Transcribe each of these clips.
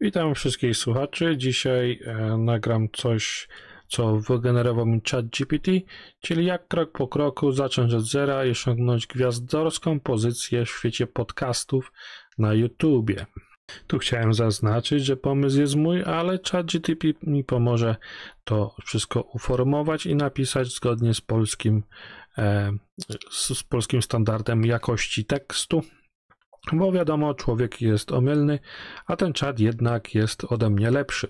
Witam wszystkich słuchaczy. Dzisiaj e, nagram coś, co wygenerował mi chat GPT, czyli jak krok po kroku zacząć od zera i osiągnąć gwiazdorską pozycję w świecie podcastów na YouTubie. Tu chciałem zaznaczyć, że pomysł jest mój, ale ChatGTP mi pomoże to wszystko uformować i napisać zgodnie z polskim, e, z, z polskim standardem jakości tekstu. Bo wiadomo, człowiek jest omylny, a ten czat jednak jest ode mnie lepszy.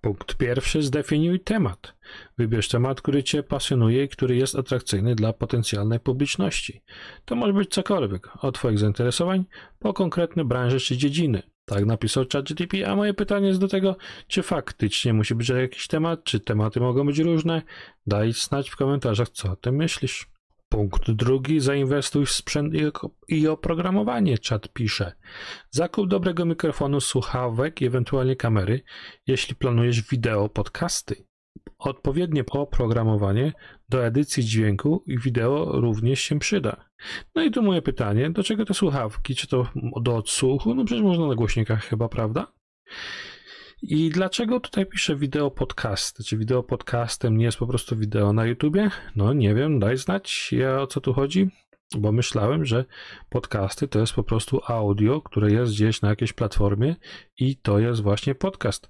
Punkt pierwszy: zdefiniuj temat. Wybierz temat, który Cię pasjonuje i który jest atrakcyjny dla potencjalnej publiczności. To może być cokolwiek, od Twoich zainteresowań po konkretne branże czy dziedziny. Tak napisał GTP, a moje pytanie jest do tego, czy faktycznie musi być jakiś temat, czy tematy mogą być różne. Daj znać w komentarzach, co o tym myślisz. Punkt drugi, zainwestuj w sprzęt i oprogramowanie, czat pisze. Zakup dobrego mikrofonu, słuchawek i ewentualnie kamery, jeśli planujesz wideo podcasty. Odpowiednie oprogramowanie do edycji dźwięku i wideo również się przyda. No i tu moje pytanie, do czego te słuchawki? Czy to do odsłuchu? No przecież można na głośnikach chyba, prawda? I dlaczego tutaj piszę wideo podcast? Czy wideo podcastem nie jest po prostu wideo na YouTubie? No nie wiem, daj znać ja, o co tu chodzi, bo myślałem, że podcasty to jest po prostu audio, które jest gdzieś na jakiejś platformie i to jest właśnie podcast,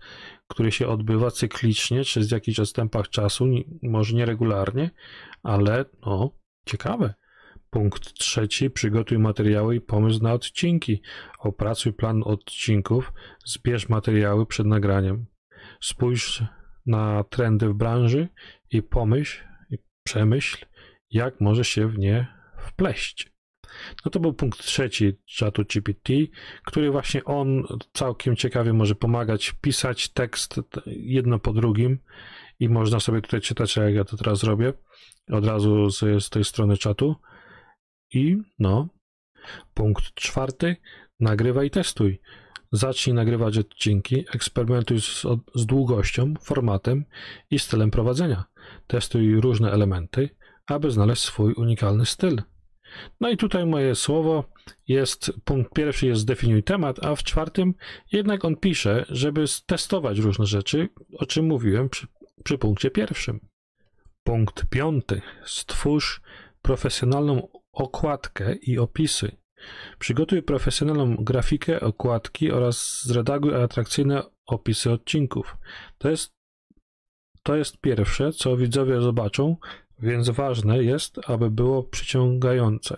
który się odbywa cyklicznie, czy z jakichś odstępach czasu, może nieregularnie, ale no ciekawe. Punkt trzeci. Przygotuj materiały i pomysł na odcinki. Opracuj plan odcinków, zbierz materiały przed nagraniem. Spójrz na trendy w branży i pomyśl, i przemyśl, jak może się w nie wpleść. No to był punkt trzeci czatu GPT, który właśnie on całkiem ciekawie może pomagać pisać tekst jedno po drugim i można sobie tutaj czytać, jak ja to teraz robię, od razu z, z tej strony czatu. I no. Punkt czwarty. Nagrywaj testuj. Zacznij nagrywać odcinki, eksperymentuj z, z długością, formatem i stylem prowadzenia. Testuj różne elementy, aby znaleźć swój unikalny styl. No i tutaj moje słowo jest, punkt pierwszy jest zdefiniuj temat, a w czwartym jednak on pisze, żeby testować różne rzeczy, o czym mówiłem przy, przy punkcie pierwszym. Punkt piąty. Stwórz profesjonalną okładkę i opisy. Przygotuj profesjonalną grafikę okładki oraz zredaguj atrakcyjne opisy odcinków. To jest, to jest pierwsze, co widzowie zobaczą, więc ważne jest, aby było przyciągające.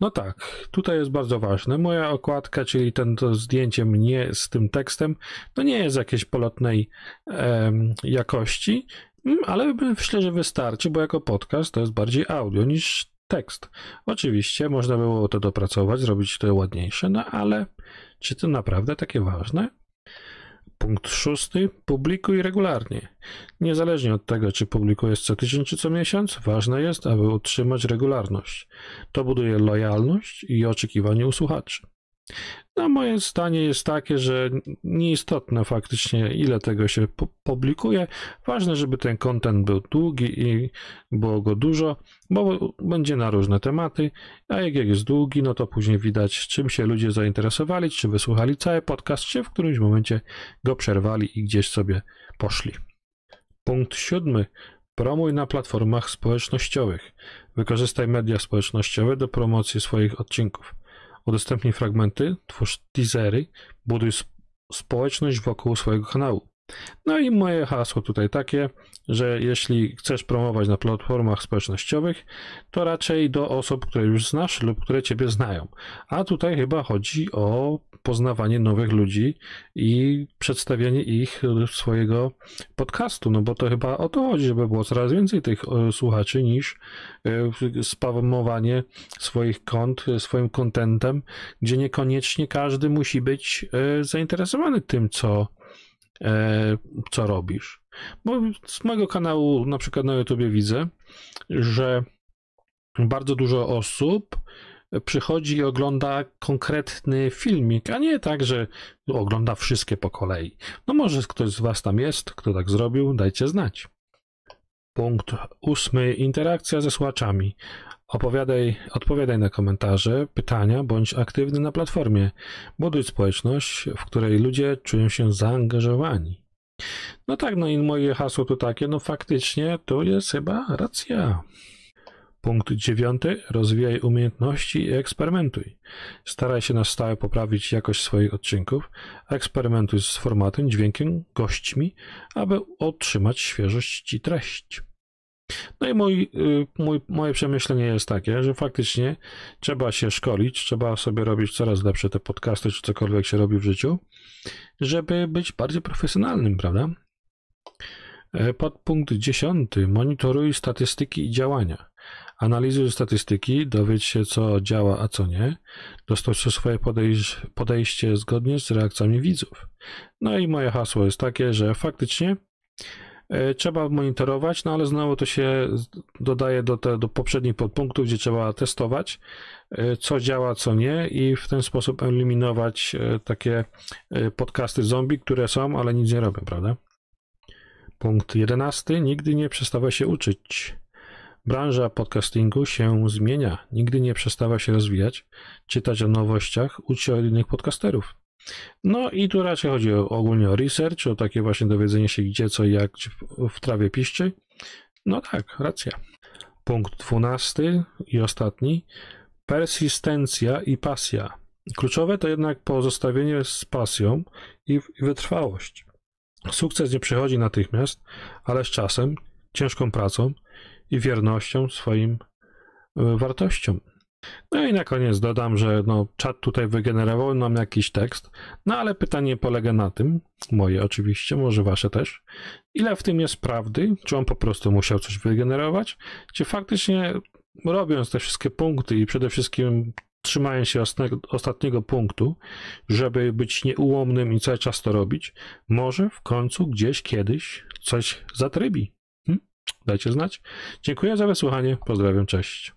No tak, tutaj jest bardzo ważne. Moja okładka, czyli ten, to zdjęcie mnie z tym tekstem, no nie jest jakiejś polotnej jakości, mm, ale myślę, że wystarczy, bo jako podcast to jest bardziej audio niż tekst. Oczywiście można było to dopracować, zrobić to ładniejsze, no ale czy to naprawdę takie ważne? Punkt szósty. Publikuj regularnie. Niezależnie od tego, czy publikujesz co tydzień czy co miesiąc, ważne jest, aby utrzymać regularność. To buduje lojalność i oczekiwanie u słuchaczy. No, moje zdanie jest takie, że nieistotne faktycznie, ile tego się publikuje. Ważne, żeby ten kontent był długi i było go dużo, bo będzie na różne tematy. A jak jest długi, no to później widać, czym się ludzie zainteresowali, czy wysłuchali cały podcast, czy w którymś momencie go przerwali i gdzieś sobie poszli. Punkt siódmy. Promuj na platformach społecznościowych. Wykorzystaj media społecznościowe do promocji swoich odcinków. Udostępnij fragmenty, twórz teasery, buduj społeczność wokół swojego kanału. No i moje hasło tutaj takie, że jeśli chcesz promować na platformach społecznościowych, to raczej do osób, które już znasz lub które ciebie znają. A tutaj chyba chodzi o poznawanie nowych ludzi i przedstawianie ich swojego podcastu, no bo to chyba o to chodzi, żeby było coraz więcej tych e, słuchaczy niż e, spamowanie swoich kont e, swoim kontentem, gdzie niekoniecznie każdy musi być zainteresowany tym, co E, co robisz. Bo z mojego kanału, na przykład na YouTube widzę, że bardzo dużo osób przychodzi i ogląda konkretny filmik, a nie tak, że ogląda wszystkie po kolei. No może ktoś z Was tam jest, kto tak zrobił, dajcie znać. Punkt ósmy. Interakcja ze słuchaczami. Opowiadaj, odpowiadaj na komentarze, pytania, bądź aktywny na platformie. Buduj społeczność, w której ludzie czują się zaangażowani. No tak, no i moje hasło to takie, no faktycznie to jest chyba racja. Punkt dziewiąty. Rozwijaj umiejętności i eksperymentuj. Staraj się na stałe poprawić jakość swoich odcinków. Eksperymentuj z formatem, dźwiękiem, gośćmi, aby otrzymać świeżość i treść. No i mój, y, mój, moje przemyślenie jest takie, że faktycznie trzeba się szkolić, trzeba sobie robić coraz lepsze te podcasty, czy cokolwiek się robi w życiu, żeby być bardziej profesjonalnym, prawda? E, podpunkt 10. Monitoruj statystyki i działania. Analizuj statystyki, dowiedz się, co działa, a co nie. Dostosuj swoje podejście zgodnie z reakcjami widzów. No i moje hasło jest takie, że faktycznie E, trzeba monitorować, no ale znowu to się dodaje do, te, do poprzednich podpunktów, gdzie trzeba testować, e, co działa, co nie, i w ten sposób eliminować e, takie podcasty zombie, które są, ale nic nie robią, prawda? Punkt jedenasty. Nigdy nie przestawa się uczyć. Branża podcastingu się zmienia. Nigdy nie przestawa się rozwijać, czytać o nowościach, uczyć się od innych podcasterów. No i tu raczej chodzi o, ogólnie o research, o takie właśnie dowiedzenie się gdzie, co, jak w trawie piszczy. No tak, racja. Punkt dwunasty i ostatni. Persistencja i pasja. Kluczowe to jednak pozostawienie z pasją i wytrwałość. Sukces nie przychodzi natychmiast, ale z czasem, ciężką pracą i wiernością swoim e, wartościom. No i na koniec dodam, że no, czat tutaj wygenerował nam jakiś tekst, no ale pytanie polega na tym, moje oczywiście, może wasze też, ile w tym jest prawdy, czy on po prostu musiał coś wygenerować, czy faktycznie robiąc te wszystkie punkty i przede wszystkim trzymając się ostatniego punktu, żeby być nieułomnym i cały czas to robić, może w końcu gdzieś kiedyś coś zatrybi. Hm? Dajcie znać. Dziękuję za wysłuchanie. Pozdrawiam, cześć.